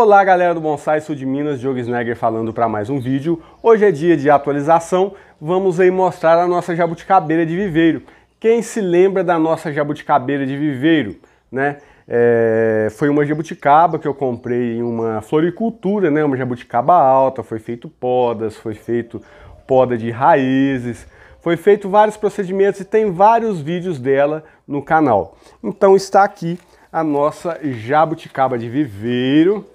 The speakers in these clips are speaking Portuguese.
Olá galera do Bonsai Sul de Minas, Diogo Snegger falando para mais um vídeo. Hoje é dia de atualização, vamos aí mostrar a nossa jabuticabeira de viveiro. Quem se lembra da nossa jabuticabeira de viveiro? Né? É, foi uma jabuticaba que eu comprei em uma floricultura, né? uma jabuticaba alta, foi feito podas, foi feito poda de raízes, foi feito vários procedimentos e tem vários vídeos dela no canal. Então está aqui a nossa jabuticaba de viveiro,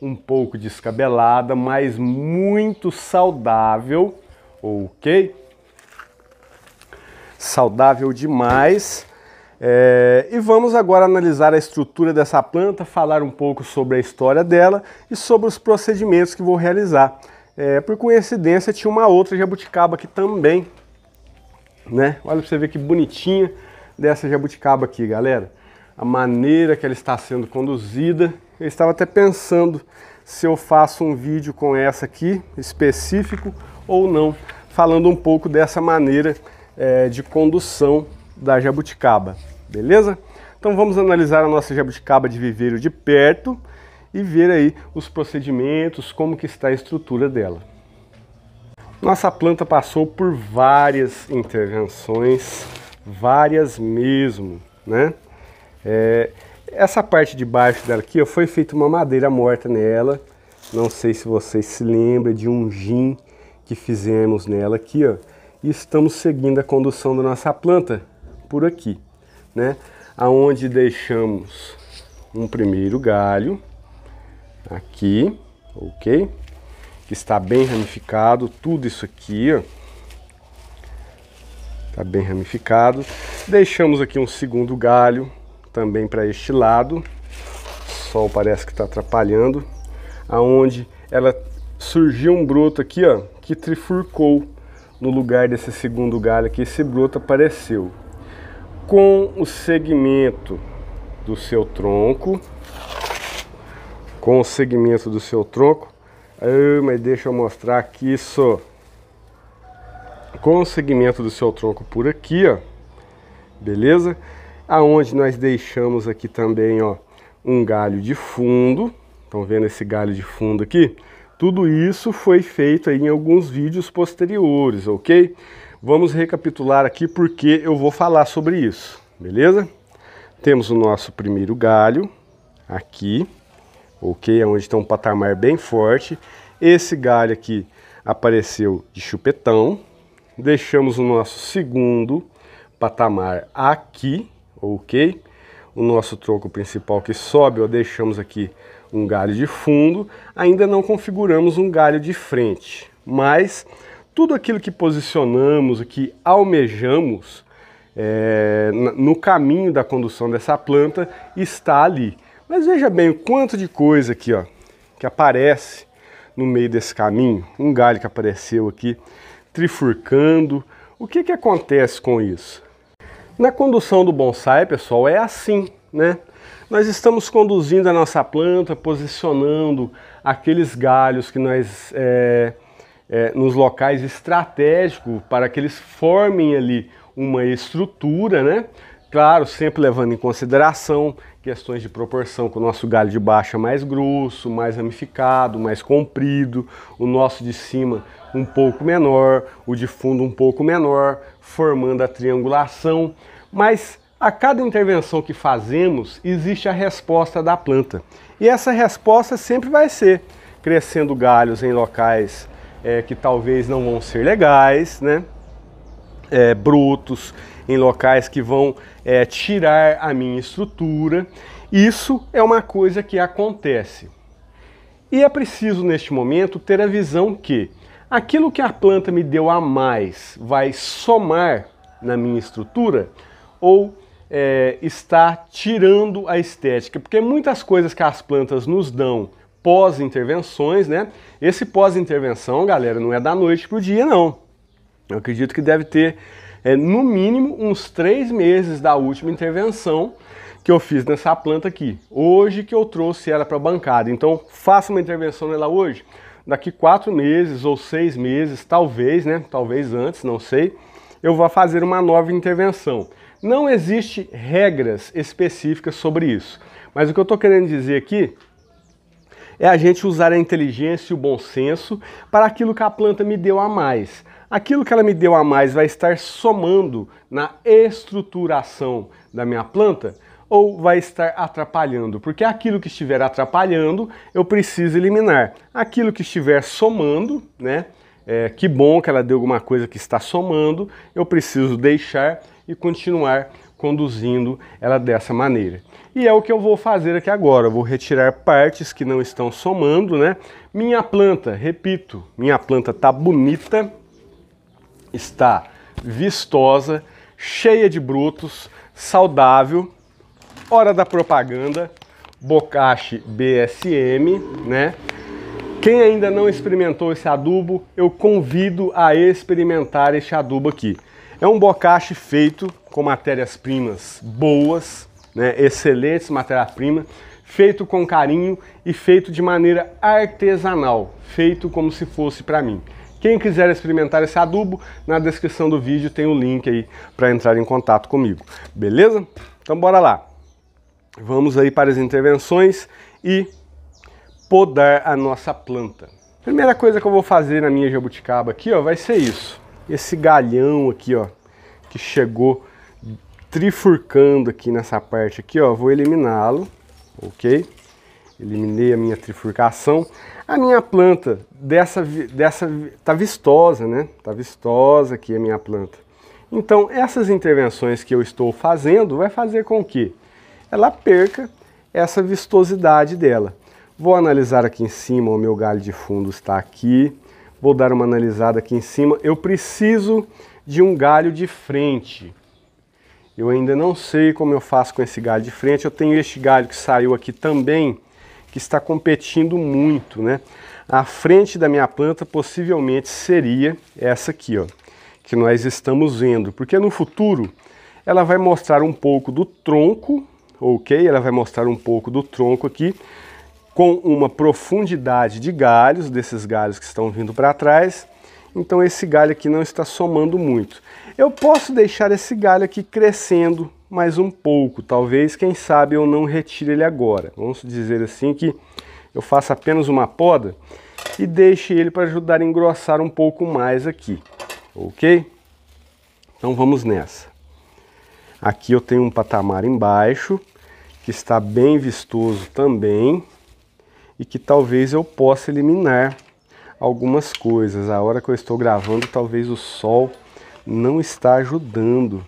um pouco descabelada, mas muito saudável, ok? Saudável demais. É, e vamos agora analisar a estrutura dessa planta, falar um pouco sobre a história dela e sobre os procedimentos que vou realizar. É, por coincidência, tinha uma outra jabuticaba aqui também, né? Olha para você ver que bonitinha dessa jabuticaba aqui, galera. A maneira que ela está sendo conduzida eu estava até pensando se eu faço um vídeo com essa aqui, específico ou não, falando um pouco dessa maneira é, de condução da jabuticaba, beleza? Então vamos analisar a nossa jabuticaba de viveiro de perto e ver aí os procedimentos, como que está a estrutura dela. Nossa planta passou por várias intervenções, várias mesmo, né? É, essa parte de baixo dela aqui ó, foi feita uma madeira morta nela. Não sei se vocês se lembram de um gin que fizemos nela aqui. Ó, e estamos seguindo a condução da nossa planta por aqui. Né? Aonde deixamos um primeiro galho aqui, ok? Que está bem ramificado, tudo isso aqui, ó. Está bem ramificado. Deixamos aqui um segundo galho também para este lado. O sol parece que está atrapalhando. Aonde ela surgiu um broto aqui, ó, que trifurcou no lugar desse segundo galho aqui. Esse broto apareceu com o segmento do seu tronco. Com o segmento do seu tronco. Ah, mas deixa eu mostrar aqui só. Com o segmento do seu tronco por aqui, ó. Beleza? aonde nós deixamos aqui também ó, um galho de fundo. Estão vendo esse galho de fundo aqui? Tudo isso foi feito em alguns vídeos posteriores, ok? Vamos recapitular aqui porque eu vou falar sobre isso, beleza? Temos o nosso primeiro galho aqui, ok? É onde está um patamar bem forte. Esse galho aqui apareceu de chupetão. Deixamos o nosso segundo patamar aqui, ok? O nosso tronco principal que sobe, ó, deixamos aqui um galho de fundo. Ainda não configuramos um galho de frente, mas tudo aquilo que posicionamos, o que almejamos é, no caminho da condução dessa planta está ali. Mas veja bem o quanto de coisa aqui, ó, que aparece no meio desse caminho. Um galho que apareceu aqui, trifurcando. O que, que acontece com isso? Na condução do bonsai, pessoal, é assim, né? Nós estamos conduzindo a nossa planta, posicionando aqueles galhos que nós é, é, nos locais estratégicos para que eles formem ali uma estrutura, né? Claro, sempre levando em consideração questões de proporção, com o nosso galho de baixo é mais grosso, mais ramificado, mais comprido, o nosso de cima um pouco menor, o de fundo um pouco menor, formando a triangulação. Mas a cada intervenção que fazemos, existe a resposta da planta. E essa resposta sempre vai ser crescendo galhos em locais é, que talvez não vão ser legais, né? É, brutos, em locais que vão é, tirar a minha estrutura. Isso é uma coisa que acontece. E é preciso, neste momento, ter a visão que aquilo que a planta me deu a mais vai somar na minha estrutura ou é, está tirando a estética. Porque muitas coisas que as plantas nos dão pós-intervenções, né? Esse pós-intervenção, galera, não é da noite para o dia, não. Eu acredito que deve ter é, no mínimo uns três meses da última intervenção que eu fiz nessa planta aqui. Hoje que eu trouxe ela para a bancada. Então faça uma intervenção nela hoje. Daqui quatro meses ou seis meses, talvez, né? Talvez antes, não sei. Eu vou fazer uma nova intervenção. Não existe regras específicas sobre isso. Mas o que eu estou querendo dizer aqui é a gente usar a inteligência e o bom senso para aquilo que a planta me deu a mais. Aquilo que ela me deu a mais vai estar somando na estruturação da minha planta ou vai estar atrapalhando? Porque aquilo que estiver atrapalhando, eu preciso eliminar. Aquilo que estiver somando, né? É, que bom que ela deu alguma coisa que está somando, eu preciso deixar e continuar conduzindo ela dessa maneira. E é o que eu vou fazer aqui agora, eu vou retirar partes que não estão somando, né? Minha planta, repito, minha planta tá bonita, está vistosa, cheia de brutos, saudável, hora da propaganda, Bocashi BSM, né? Quem ainda não experimentou esse adubo, eu convido a experimentar este adubo aqui. É um bocache feito com matérias-primas boas, né? excelentes matéria-prima, feito com carinho e feito de maneira artesanal, feito como se fosse para mim. Quem quiser experimentar esse adubo, na descrição do vídeo tem o link aí para entrar em contato comigo, beleza? Então bora lá. Vamos aí para as intervenções e podar a nossa planta. Primeira coisa que eu vou fazer na minha jabuticaba aqui, ó, vai ser isso. Esse galhão aqui, ó, que chegou trifurcando aqui nessa parte aqui, ó, vou eliminá-lo, ok? Eliminei a minha trifurcação. A minha planta dessa dessa tá vistosa, né? Tá vistosa aqui a minha planta. Então, essas intervenções que eu estou fazendo vai fazer com que ela perca essa vistosidade dela. Vou analisar aqui em cima, o meu galho de fundo está aqui. Vou dar uma analisada aqui em cima. Eu preciso de um galho de frente. Eu ainda não sei como eu faço com esse galho de frente. Eu tenho este galho que saiu aqui também que está competindo muito, né? A frente da minha planta possivelmente seria essa aqui, ó, que nós estamos vendo, porque no futuro ela vai mostrar um pouco do tronco, ok? Ela vai mostrar um pouco do tronco aqui, com uma profundidade de galhos, desses galhos que estão vindo para trás, então esse galho aqui não está somando muito. Eu posso deixar esse galho aqui crescendo mais um pouco. Talvez, quem sabe, eu não retire ele agora. Vamos dizer assim que eu faça apenas uma poda e deixe ele para ajudar a engrossar um pouco mais aqui, ok? Então vamos nessa. Aqui eu tenho um patamar embaixo, que está bem vistoso também, e que talvez eu possa eliminar algumas coisas. A hora que eu estou gravando, talvez o sol não está ajudando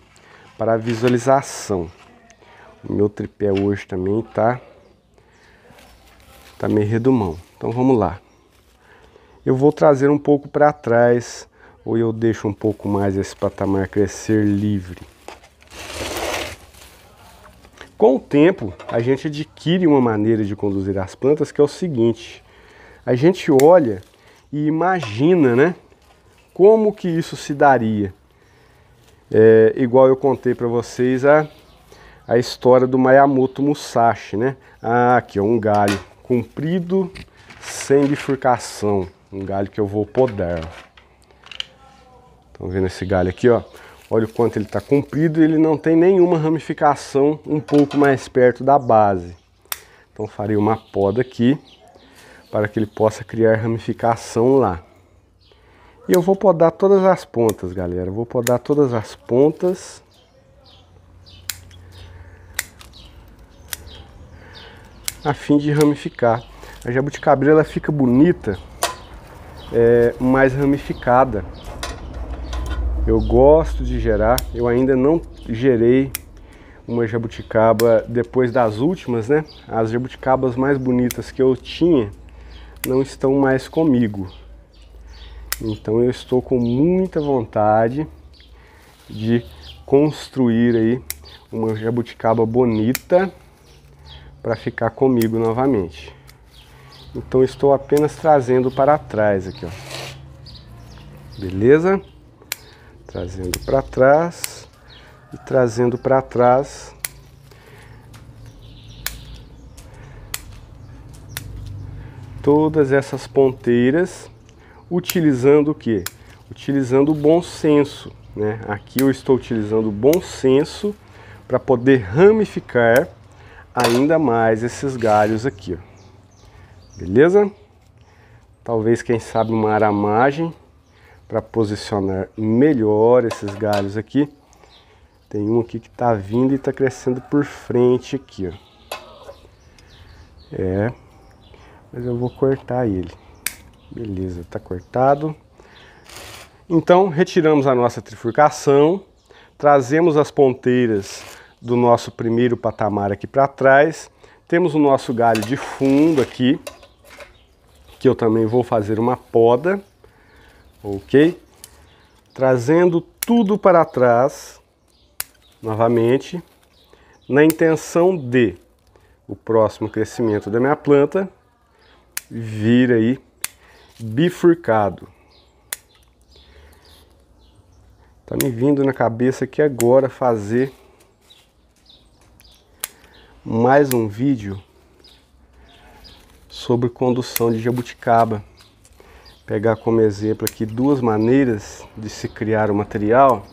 para visualização. O meu tripé hoje também tá, tá meio redumão. Então vamos lá. Eu vou trazer um pouco para trás ou eu deixo um pouco mais esse patamar crescer livre. Com o tempo, a gente adquire uma maneira de conduzir as plantas que é o seguinte: a gente olha e imagina, né, como que isso se daria é, igual eu contei para vocês a, a história do Mayamoto Musashi, né? Ah, aqui é um galho comprido, sem bifurcação, um galho que eu vou podar. Estão vendo esse galho aqui, ó? Olha o quanto ele está comprido, ele não tem nenhuma ramificação um pouco mais perto da base. Então farei uma poda aqui para que ele possa criar ramificação lá. E eu vou podar todas as pontas, galera. vou podar todas as pontas. A fim de ramificar. A jabuticabeira ela fica bonita, é, mais ramificada. Eu gosto de gerar. Eu ainda não gerei uma jabuticaba depois das últimas, né? As jabuticabas mais bonitas que eu tinha não estão mais comigo. Então eu estou com muita vontade de construir aí uma jabuticaba bonita para ficar comigo novamente. Então estou apenas trazendo para trás aqui, ó. Beleza? Trazendo para trás e trazendo para trás. Todas essas ponteiras utilizando o que? Utilizando o bom senso. Né? Aqui eu estou utilizando o bom senso para poder ramificar ainda mais esses galhos aqui. Ó. Beleza? Talvez, quem sabe, uma aramagem para posicionar melhor esses galhos aqui. Tem um aqui que está vindo e está crescendo por frente aqui, ó. É, mas eu vou cortar ele. Beleza, tá cortado. Então, retiramos a nossa trifurcação, trazemos as ponteiras do nosso primeiro patamar aqui para trás. Temos o nosso galho de fundo aqui, que eu também vou fazer uma poda, ok? Trazendo tudo para trás, novamente, na intenção de o próximo crescimento da minha planta vir aí bifurcado. Tá me vindo na cabeça aqui agora fazer mais um vídeo sobre condução de jabuticaba. Pegar como exemplo aqui duas maneiras de se criar o material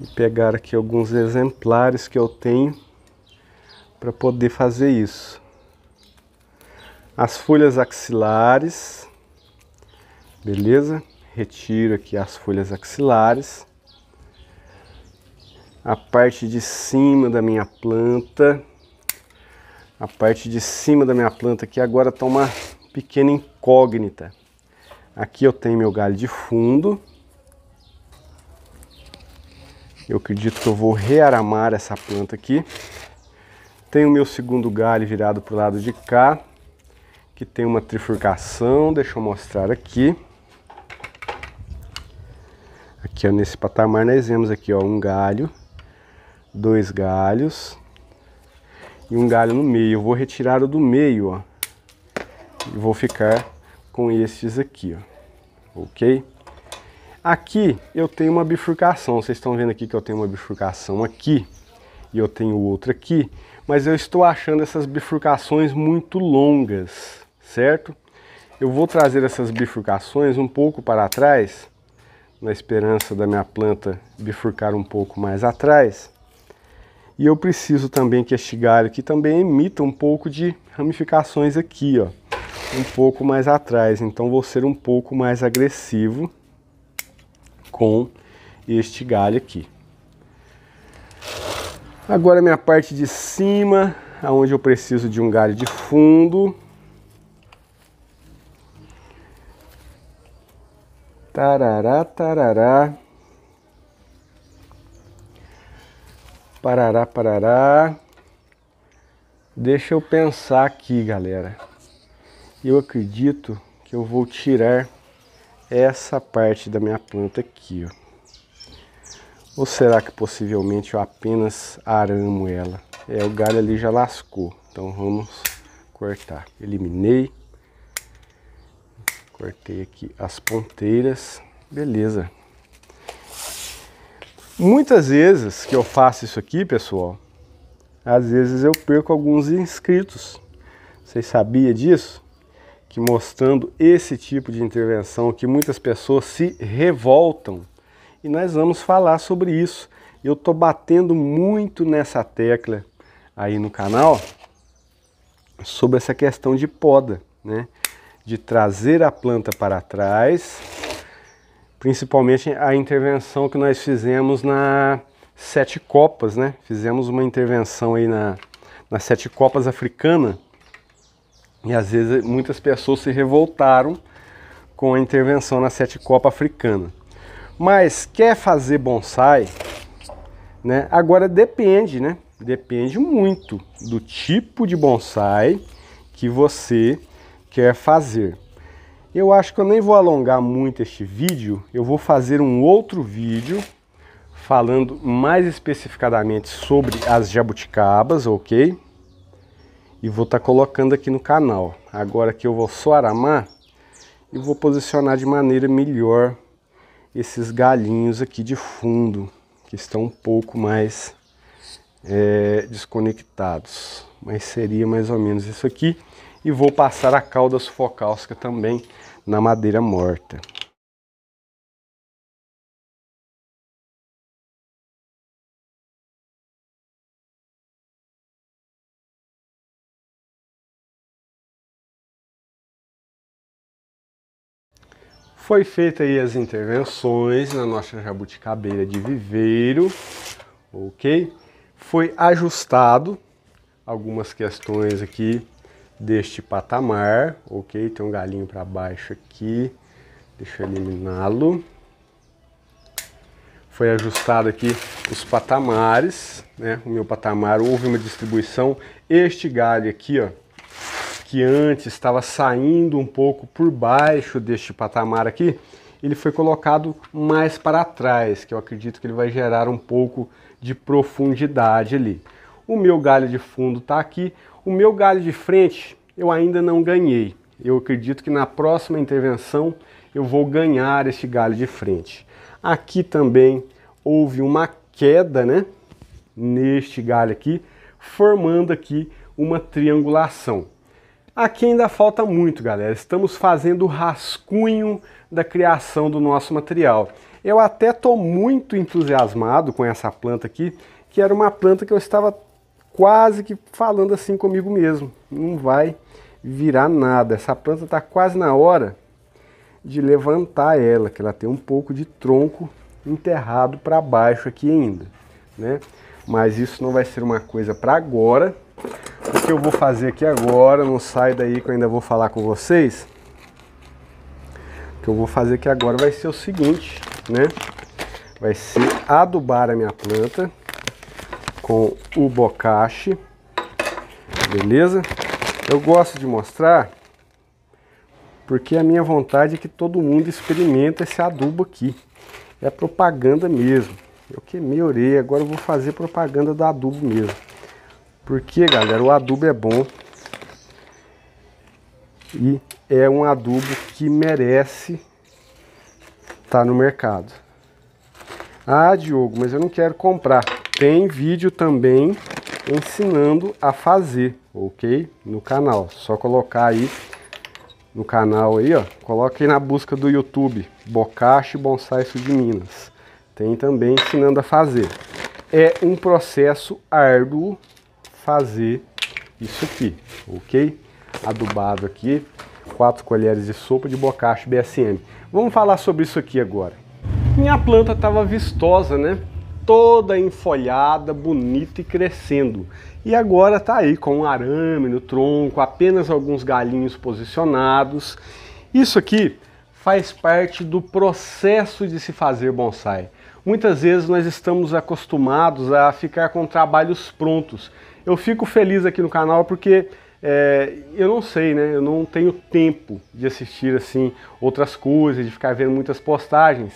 e pegar aqui alguns exemplares que eu tenho para poder fazer isso as folhas axilares, beleza? Retiro aqui as folhas axilares, a parte de cima da minha planta, a parte de cima da minha planta aqui agora está uma pequena incógnita. Aqui eu tenho meu galho de fundo. Eu acredito que eu vou rearamar essa planta aqui. Tenho meu segundo galho virado para o lado de cá que tem uma trifurcação, deixa eu mostrar aqui. Aqui ó, nesse patamar nós vemos aqui ó, um galho, dois galhos e um galho no meio. Eu vou retirar o do meio, ó, e vou ficar com estes aqui, ó, ok? Aqui eu tenho uma bifurcação, vocês estão vendo aqui que eu tenho uma bifurcação aqui e eu tenho outra aqui, mas eu estou achando essas bifurcações muito longas, certo? Eu vou trazer essas bifurcações um pouco para trás, na esperança da minha planta bifurcar um pouco mais atrás. E eu preciso também que este galho aqui também emita um pouco de ramificações aqui, ó, um pouco mais atrás. Então vou ser um pouco mais agressivo com este galho aqui. Agora minha parte de cima, aonde eu preciso de um galho de fundo, Tarará, tarará. Parará, parará. Deixa eu pensar aqui, galera. Eu acredito que eu vou tirar essa parte da minha planta aqui, ó. Ou será que possivelmente eu apenas aramo ela? É, o galho ali já lascou. Então vamos cortar. Eliminei. Cortei aqui as ponteiras. Beleza. Muitas vezes que eu faço isso aqui, pessoal, às vezes eu perco alguns inscritos. Vocês sabiam disso? Que mostrando esse tipo de intervenção que muitas pessoas se revoltam. E nós vamos falar sobre isso. Eu tô batendo muito nessa tecla aí no canal sobre essa questão de poda, né? de trazer a planta para trás, principalmente a intervenção que nós fizemos na Sete Copas, né? Fizemos uma intervenção aí na, na Sete Copas africana e às vezes muitas pessoas se revoltaram com a intervenção na Sete Copa africana. Mas quer fazer bonsai, né? Agora depende, né? Depende muito do tipo de bonsai que você quer fazer. Eu acho que eu nem vou alongar muito este vídeo, eu vou fazer um outro vídeo falando mais especificadamente sobre as jabuticabas, ok? E vou estar tá colocando aqui no canal. Agora que eu vou só aramar, e vou posicionar de maneira melhor esses galinhos aqui de fundo, que estão um pouco mais é, desconectados. Mas seria mais ou menos isso aqui e vou passar a cauda sufocálcica também na madeira morta. Foi feita aí as intervenções na nossa jabuticabeira de viveiro, ok? Foi ajustado algumas questões aqui deste patamar, ok? Tem um galinho para baixo aqui, deixa eu eliminá-lo. Foi ajustado aqui os patamares, né? O meu patamar, houve uma distribuição. Este galho aqui, ó, que antes estava saindo um pouco por baixo deste patamar aqui, ele foi colocado mais para trás, que eu acredito que ele vai gerar um pouco de profundidade ali. O meu galho de fundo está aqui, o meu galho de frente eu ainda não ganhei. Eu acredito que na próxima intervenção eu vou ganhar este galho de frente. Aqui também houve uma queda, né? Neste galho aqui, formando aqui uma triangulação. Aqui ainda falta muito, galera. Estamos fazendo o rascunho da criação do nosso material. Eu até estou muito entusiasmado com essa planta aqui, que era uma planta que eu estava quase que falando assim comigo mesmo, não vai virar nada. Essa planta está quase na hora de levantar ela, que ela tem um pouco de tronco enterrado para baixo aqui ainda, né? Mas isso não vai ser uma coisa para agora. O que eu vou fazer aqui agora, não sai daí que eu ainda vou falar com vocês. O que eu vou fazer aqui agora vai ser o seguinte, né? Vai ser adubar a minha planta com o bocashi, beleza? Eu gosto de mostrar porque a minha vontade é que todo mundo experimenta esse adubo aqui. É propaganda mesmo. Eu queimei a orelha, agora eu vou fazer propaganda do adubo mesmo. Porque, galera, o adubo é bom. E é um adubo que merece estar tá no mercado. Ah, Diogo, mas eu não quero comprar. Tem vídeo também ensinando a fazer, ok? No canal, só colocar aí no canal aí, ó, coloca aí na busca do YouTube, Bocache Bonsai Sul de Minas. Tem também ensinando a fazer. É um processo árduo fazer isso aqui, ok? Adubado aqui, quatro colheres de sopa de bocache BSM. Vamos falar sobre isso aqui agora. Minha planta estava vistosa, né? toda enfolhada, bonita e crescendo. E agora está aí com um arame no tronco, apenas alguns galinhos posicionados. Isso aqui faz parte do processo de se fazer bonsai. Muitas vezes nós estamos acostumados a ficar com trabalhos prontos. Eu fico feliz aqui no canal porque é, eu não sei, né? Eu não tenho tempo de assistir assim outras coisas, de ficar vendo muitas postagens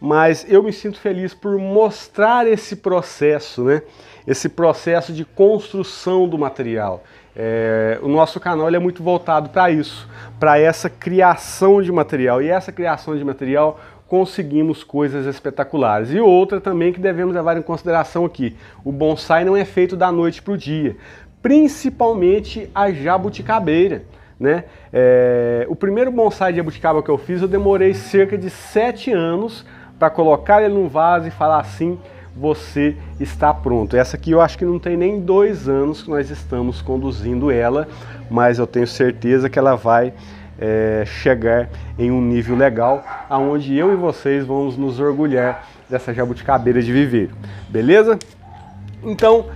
mas eu me sinto feliz por mostrar esse processo, né? Esse processo de construção do material. É, o nosso canal é muito voltado para isso, para essa criação de material. E essa criação de material conseguimos coisas espetaculares. E outra também que devemos levar em consideração aqui: o bonsai não é feito da noite para o dia, principalmente a jabuticabeira. Né? É, o primeiro bonsai de jabuticaba que eu fiz, eu demorei cerca de sete anos para colocar ele num vaso e falar assim: você está pronto. Essa aqui eu acho que não tem nem dois anos que nós estamos conduzindo ela, mas eu tenho certeza que ela vai é, chegar em um nível legal, aonde eu e vocês vamos nos orgulhar dessa jabuticabeira de viveiro, beleza? Então,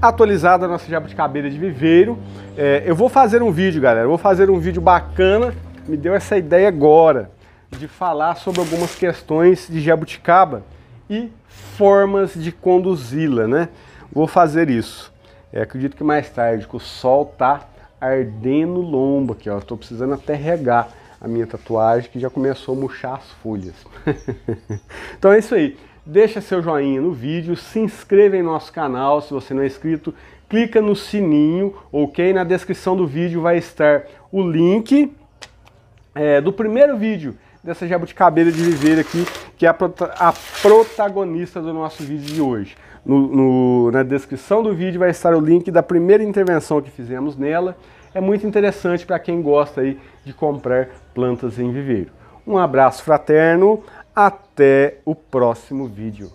atualizada a nossa jabuticabeira de viveiro, é, eu vou fazer um vídeo, galera, eu vou fazer um vídeo bacana, me deu essa ideia agora de falar sobre algumas questões de jabuticaba e formas de conduzi-la, né? Vou fazer isso. É, acredito que mais tarde, que o sol tá ardendo lombo aqui, ó. Tô precisando até regar a minha tatuagem que já começou a murchar as folhas. então é isso aí. Deixa seu joinha no vídeo, se inscreva em nosso canal se você não é inscrito, clica no sininho, ok? Na descrição do vídeo vai estar o link é, do primeiro vídeo dessa jabuticabeira de viver aqui, que é a, prota a protagonista do nosso vídeo de hoje. No, no, na descrição do vídeo vai estar o link da primeira intervenção que fizemos nela. É muito interessante para quem gosta aí de comprar plantas em viveiro. Um abraço fraterno, até o próximo vídeo.